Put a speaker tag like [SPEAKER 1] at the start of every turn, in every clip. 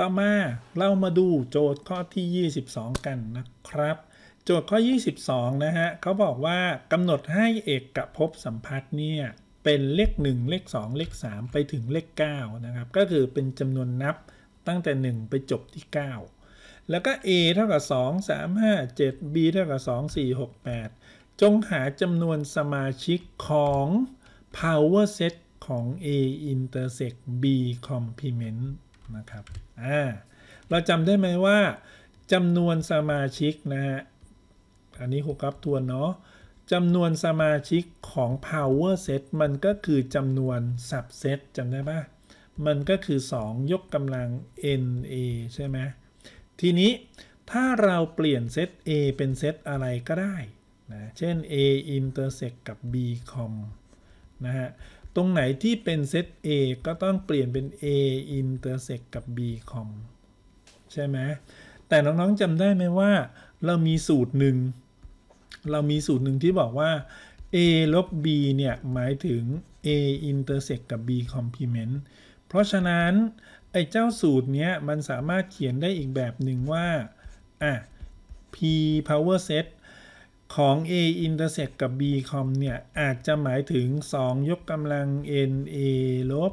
[SPEAKER 1] ต่อมาเรามาดูโจทย์ข้อที่ 22 กันนะครับ โจทย์ข้อ 22 นะฮะเขาบอกว่ากำหนดให้เอกกภพสัมพัทธ์เนี่ย เป็นเลข 1 เลข 2 เลข3 ไปถึงเลข9นะครับ ก็คือเป็นจำนวนนับตั้งแต่ 1 ไปจบที่ 9 แล้วก็ a เท่ากับ2 3 5 7 b เท่ากับ2 4 6 8 จงหาจำนวนสมาชิกของ power set ของ a intersect b complement นะครับ อ่า เราจำได้ไหมว่าจำนวนสมาชิกนะฮะ อันนี้คกคกรับทวนเนาะจำนวนสมาชิกของ power set มันก็คือจำนวน subset จำได้ปะมันก็คือ 2 ยกกำลัง na ใช่ไหม ทีนี้ถ้าเราเปลี่ยนเซต A เป็นเซตอะไรก็ได้นะ เช่น A intersect กับ B com นะฮะตรงไหนที่เป็น เซต A ก็ต้องเปลี่ยนเป็น A intersect กับ B com ใช่ไหมแต่น้องๆจำได้ไหมว่าเรามีสูตรหนึ่งเรามีสูตรหนึ่งที่บอกว่า A ลบ B เนี่ย หมายถึง A intersect กับ B complement เพราะฉะนั้นไอ้ เจ้าสูตรเนี้ยมันสามารถเขียนได้อีกแบบหนึ่งว่าอ่ะ P power set ของ A intersect กับ B com เนี่ย อาจจะหมายถึง 2 ยกกำลัง n a ลบ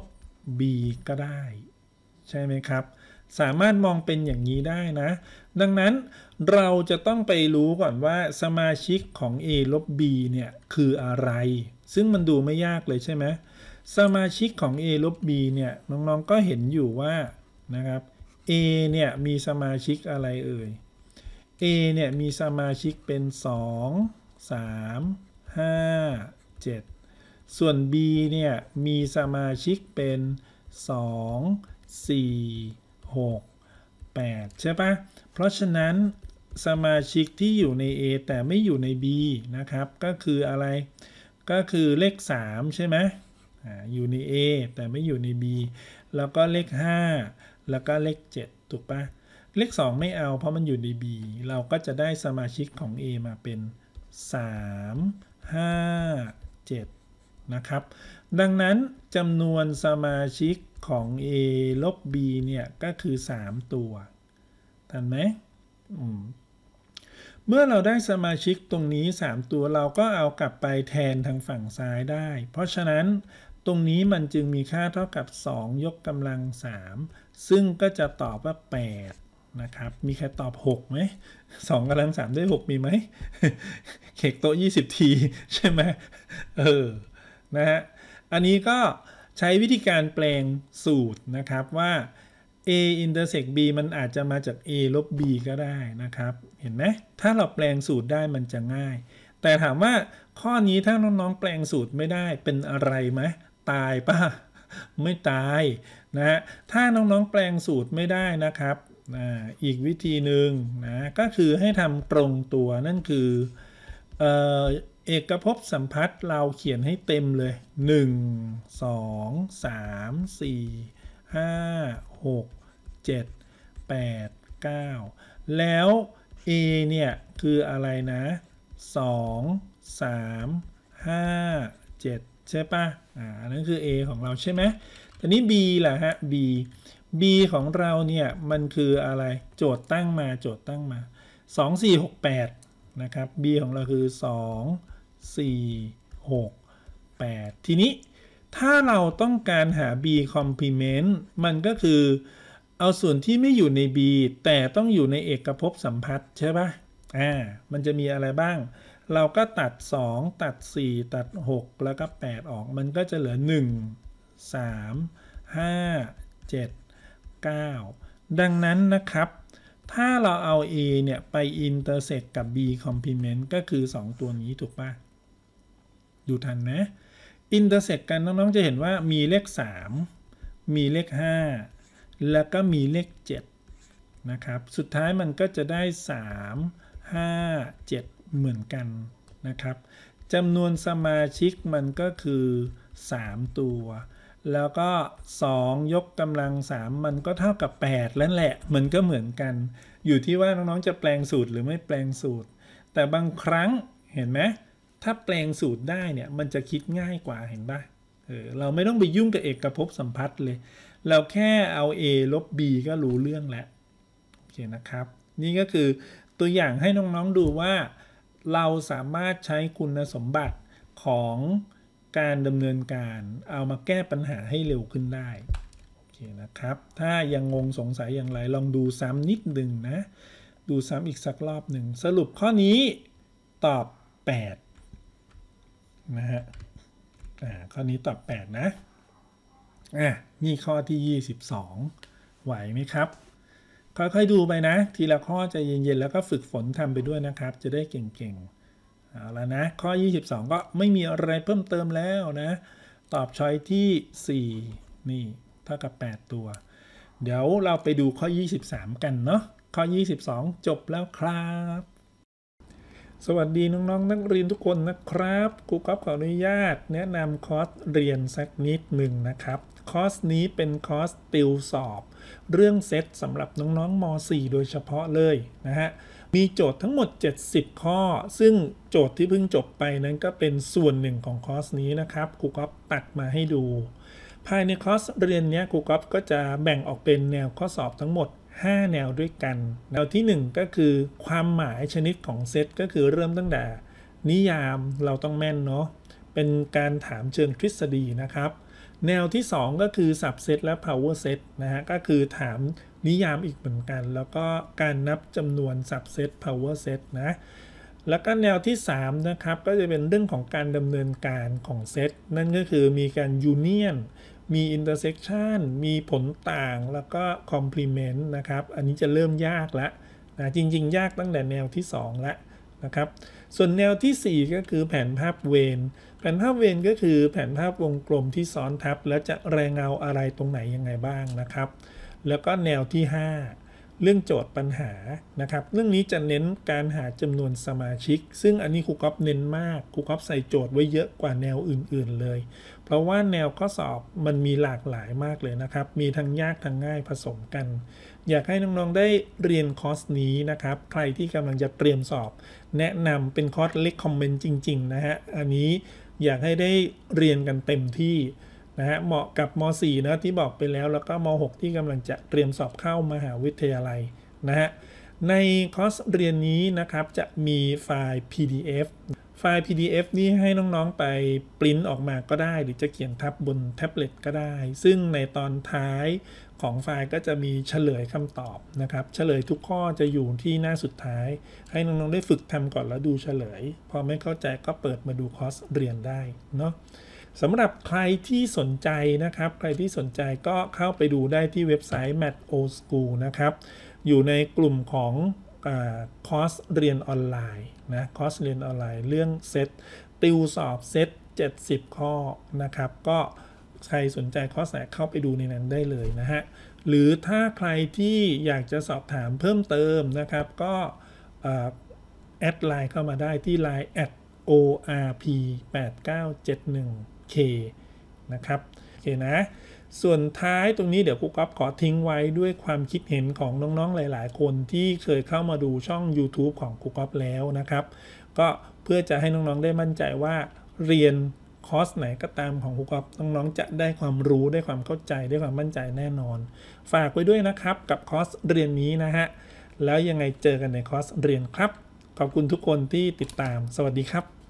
[SPEAKER 1] b ก็ได้ ใช่ไหมครับ สามารถมองเป็นอย่างนี้ได้นะ ดังนั้นเราจะต้องไปรู้ก่อนว่า สมาชิกของ a ลบ b เนี่ย คืออะไร ซึ่งมันดูไม่ยากเลยใช่ไหม สมาชิกของ a ลบ b เนี่ย น้อง ๆ ก็เห็นอยู่ว่า นะครับ a เนี่ย มีสมาชิกอะไรเอ่ย A เนี่ยมีสมาชิกเป็น 2 3 5 7 ส่วน B เนี่ยมีสมาชิกเป็น2 4 6 8ใช่ปะเพราะฉะนั้นสมาชิกที่อยู่ใน A แต่ไม่อยู่ใน B นะครับ ก็คืออะไรก็คือเลข3ใช่ไหมอยู่ใน A แต่ไม่อยู่ใน B แล้วก็เลข 5 แล้วก็เลข 7 ถูกปะเลข2ไม่เอา เพราะมันอยู่ใน B เราก็จะได้สมาชิกของ A มาเป็น 3 5 7 นะครับ ดังนั้นจำนวนสมาชิกของ A ลบ B เนี่ย ก็คือ 3 ตัว ทันไหม เมื่อเราได้สมาชิกตรงนี้ 3 ตัวเราก็เอากลับไปแทนทางฝั่งซ้ายได้ เพราะฉะนั้นตรงนี้มันจึงมีค่าเท่ากับ 2 ยกกำลัง 3 ซึ่งก็จะตอบว่า 8นะครับ มีใครตอบ 6 ไหมสองกำลังสามด้วย6มีไหม เขกโต๊ะ20 ที ใช่ไหม เออ นะฮะ อันนี้ก็ใช้วิธีการแปลงสูตรนะครับว่า a intersect b มันอาจจะมาจาก a ลบ b ก็ได้นะครับ เห็นไหม ถ้าเราแปลงสูตรได้มันจะง่าย แต่ถามว่าข้อนี้ถ้าน้องๆ แปลงสูตรไม่ได้เป็นอะไรไหม ตายปะไม่ตาย นะฮะ ถ้าน้องๆแปลงสูตรไม่ได้นะครับนะอีกวิธีหนึ่งนะก็คือให้ทำตรงตัวนั่นคือเออเอกภพสัมพัทธ์เราเขียนให้เต็มเลย 1 2 3 4 5 6 7 8 9 แล้ว A เนี่ยคืออะไรนะ 2 3 5 7ใช่ปะอ่าอันนั้นคือ A ของเราใช่ไหมทีนี้ B ล่ะฮะ B b ของเราเนี่ยมัน คืออะไรโจทย์ตั้งมาโจทย์ตั้งมา 2 4 6 8 นะครับ b ของ เรา คือ 2 4 6 8 ทีนี้ถ้าเราต้องการหา b complement มันก็คือเอาส่วนที่ไม่อยู่ใน b แต่ต้องอยู่ใน เอกภพสัมพัทธ์ใช่ปะอ่ามันจะมีอะไรบ้าง เราก็ตัด 2 ตัด 4 ตัด 6 แล้วก็8ออกมันก็จะเหลือ 1 3 5 7 9ดังนั้นนะครับ ถ้าเราเอา a เนี่ย ไป อินเตอร์เซ็กกับ b complement ก็คือ 2 ตัวนี้ถูกปะดูทันนะ อินเตอร์เซ็กกันน้องๆจะเห็นว่ามีเลข 3 มีเลข 5 แล้วก็มีเลข 7 นะครับ สุดท้ายมันก็จะได้ 3 5 7 เหมือนกัน นะครับ จำนวนสมาชิก มันก็คือ 3 ตัวแล้วก็ 2 ยกกำลัง 3 มันก็เท่ากับ8แล้วแหละ มันก็เหมือนกัน อยู่ที่ว่าน้องๆจะแปลงสูตรหรือไม่แปลงสูตร แต่บางครั้งเห็นไหมถ้าแปลงสูตรได้เนี่ยมันจะคิดง่ายกว่าเห็นปะเออเราไม่ต้องไปยุ่งกับเอกภพสัมพัทธ์เลย เราแค่เอา A ลบ B ก็รู้เรื่องแล้วโอเคนะครับ นี่ก็คือตัวอย่างให้น้องๆดูว่า เราสามารถใช้คุณสมบัติของการดำเนินการเอามาแก้ปัญหาให้เร็วขึ้นได้โอเคนะครับ ถ้ายังงงสงสัยอย่างไรลองดูซ้ำนิดหนึ่งนะดูซ้ำอีกสัก รอบหนึ่งสรุปข้อนี้ตอบ8นะฮะข้อนี้ตอบ8นะอ่ะนี่ข้อที่22 ไหวไหมครับ ค่อยๆดู ไปนะ ทีละ ข้อจะเย็นๆแล้วก็ฝึกฝนทำไปด้วยนะครับ จะได้เก่งๆเอาละนะข้อ 22 ก็ไม่มีอะไรเพิ่มเติมแล้วนะ ตอบ ช้อยที่ 4 นี่เท่ากับ 8 ตัว เดี๋ยวเราไปดูข้อ 23 กัน เนาะข้อ 22 จบแล้วครับ สวัสดี น้องๆนนักเรียนทุกคนนะครับ ครูก๊อฟขออนุญาตแนะนำคอร์สเรียนสักนิดหนึ่งนะครับคอร์สนี้เป็นคอร์สติวสอบ เรื่องเซตสำหรับน้องๆม .4 โดยเฉพาะเลยนะฮะมี โจทย์ทั้งหมด 70 ข้อ ซึ่งโจทย์ที่เพิ่งจบไปนั้นก็เป็นส่วนหนึ่งของ คอร์สนี้นะครับครูกอฟตัดมาให้ดู ภายใน คอร์สเรียนนี้ครูกอฟก็จะแบ่งออกเป็นแนวข้อสอบทั้งหมด 5 แนวด้วยกัน แนวที่ 1 ก็คือ ความหมายชนิดของ เซตก็คือเริ่มตั้งแต่ นิยามเราต้องแม่นเนาะเป็นการถามเชิงทฤษฎีนะครับ แนวที่ 2 ก็คือ subset และ power set นะฮะก็คือถามนิยามอีกเหมือนกัน แล้วก็การนับจำนวน subset power set นะ แล้วก็แนวที่ 3 นะครับ ก็จะเป็นเรื่องของการดำเนินการของเซตนั่นก็คือมีการยูเนียนมีอินเตอร์เซ็ชันมีผลต่างแล้วก็คอมพลีเมนต์นะครับ อันนี้จะเริ่มยากละนะจริงๆ ยากตั้งแต่แนวที่ 2 ละนะครับ ส่วนแนวที่ 4 ก็คือแผนภาพเวนแผนภาพเวนก็คือแผนภาพวงกลมที่ซ้อนทับแล้วจะแรงเงาอะไรตรงไหนยังไงบ้างนะครับแล้วก็แนวที่ 5 เรื่องโจทย์ปัญหา นะครับ เรื่องนี้จะเน้นการหา จำนวนสมาชิกซึ่งอันนี้ครูก๊อฟเน้นมาก ครูก๊อฟใส่โจทย์ไว้เยอะกว่าแนวอื่นๆเลย เพราะว่าแนวข้อสอบมันมีหลากหลายมากเลยนะครับมีทั้ง ยากทั้งง่ายผสมกัน อยากให้ น้อง ๆ ได้เรียน คอร์ส นี้นะครับ ใครที่กำลังจะเตรียมสอบแนะนำเป็นคอร์สเล็กคอมเมนต์จริงๆนะฮะอันนี้อยากให้ได้เรียนกันเต็มที่นะฮะเหมาะกับม .4 นะ ที่บอกไปแล้ว แล้วก็ม .6 ที่กำลังจะเตรียมสอบเข้ามหาวิทยาลัยนะฮะ ใน คอร์ส เรียนนี้นะครับจะมีไฟล์ PDF ไฟล์ PDF นี่ให้น้องๆไปปริ้นออกมาก็ได้ หรือ จะเขียนทับบนแท็บเล็ต ก็ได้ ซึ่งในตอนท้ายของไฟล์ก็จะมีเฉลยคำตอบนะครับ เฉลยทุกข้อจะอยู่ที่หน้าสุดท้าย ให้น้องๆได้ฝึกทำก่อนแล้วดูเฉลย พอไม่เข้าใจก็เปิดมาดูคอร์สเรียนได้เนาะสำหรับใครที่สนใจนะครับ ใครที่สนใจก็เข้าไปดูได้ที่เว็บไซต์ Math Old School นะครับ อยู่ในกลุ่มของอคอร์สเรียนออนไลน์นะ คอร์สเรียนออนไลน์เรื่องเซตติวสอบเซต 70 ข้อนะครับ ก็ใครสนใจคอร์สไหนเข้าไปดูในนั้นได้เลยนะฮะ หรือถ้าใครที่อยากจะสอบถามเพิ่มเติมนะครับ ก็แอดไลน์เข้ามาได้ที่ไลน์ at orp 8971 k นะครับโอเคนะส่วนท้ายตรงนี้เดี๋ยวครูก๊อฟขอทิ้งไว้ด้วยความคิดเห็นของน้องๆหลาย ๆ คนที่เคยเข้ามาดูช่อง YouTube ของครูก๊อฟแล้วนะครับ ก็เพื่อจะให้น้องๆได้มั่นใจว่าเรียนคอร์สไหนก็ตามของครูกอฟน้องๆ จะได้ความรู้ได้ความเข้าใจได้ความมั่นใจแน่นอน ฝากไว้ด้วยนะครับกับคอร์สเรียนนี้นะฮะแล้วยังไงเจอกันในคอร์สเรียนครับขอบคุณทุกคนที่ติดตามสวัสดีครับ